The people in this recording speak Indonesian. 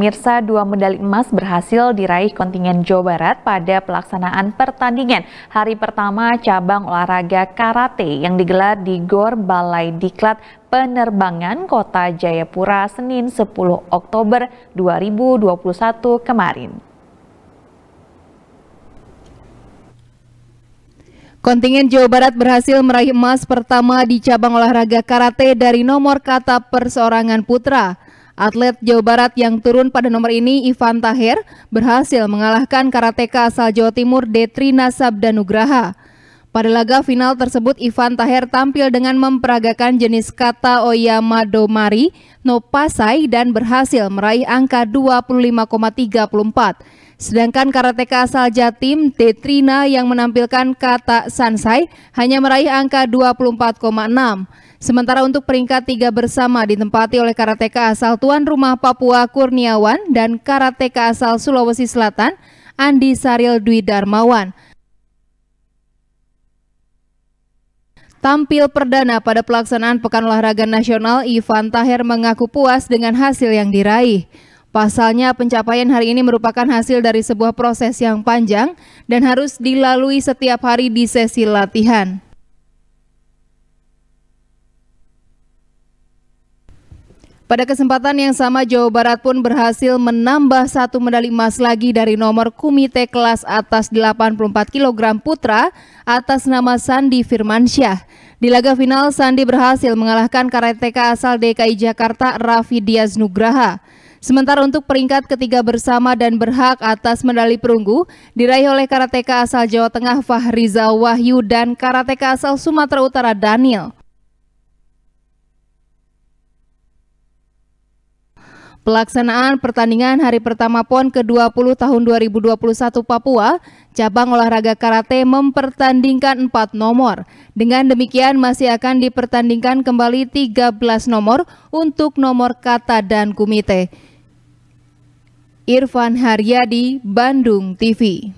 Mirsa dua medali emas berhasil diraih kontingen Jawa Barat pada pelaksanaan pertandingan hari pertama cabang olahraga karate yang digelar di Gor Balai Diklat Penerbangan Kota Jayapura Senin 10 Oktober 2021 kemarin. Kontingen Jawa Barat berhasil meraih emas pertama di cabang olahraga karate dari nomor kata perseorangan putra. Atlet Jawa Barat yang turun pada nomor ini, Ivan Tahir, berhasil mengalahkan karateka asal Jawa Timur Detrina Sabdanugraha. Nugraha pada laga final tersebut, Ivan Taher tampil dengan memperagakan jenis kata Oyama Domari, No Pasai, dan berhasil meraih angka 25,34. Sedangkan karateka asal Jatim, Tetrina yang menampilkan kata Sansai hanya meraih angka 24,6. Sementara untuk peringkat tiga bersama ditempati oleh karateka asal tuan rumah Papua Kurniawan dan karateka asal Sulawesi Selatan, Andi Saril Dwi Darmawan. Tampil perdana pada pelaksanaan Pekan Olahraga Nasional, Ivan Taher mengaku puas dengan hasil yang diraih. Pasalnya pencapaian hari ini merupakan hasil dari sebuah proses yang panjang dan harus dilalui setiap hari di sesi latihan. Pada kesempatan yang sama, Jawa Barat pun berhasil menambah satu medali emas lagi dari nomor kumite kelas atas 84 kg putra atas nama Sandi Firmansyah. Di laga final, Sandi berhasil mengalahkan karateka asal DKI Jakarta Raffi Diaz Nugraha. Sementara untuk peringkat ketiga bersama dan berhak atas medali perunggu diraih oleh karateka asal Jawa Tengah Fahriza Wahyu dan karateka asal Sumatera Utara Daniel. Pelaksanaan pertandingan hari pertama PON ke-20 tahun 2021 Papua, cabang olahraga karate mempertandingkan 4 nomor. Dengan demikian masih akan dipertandingkan kembali 13 nomor untuk nomor kata dan kumite. Irfan Haryadi, Bandung TV.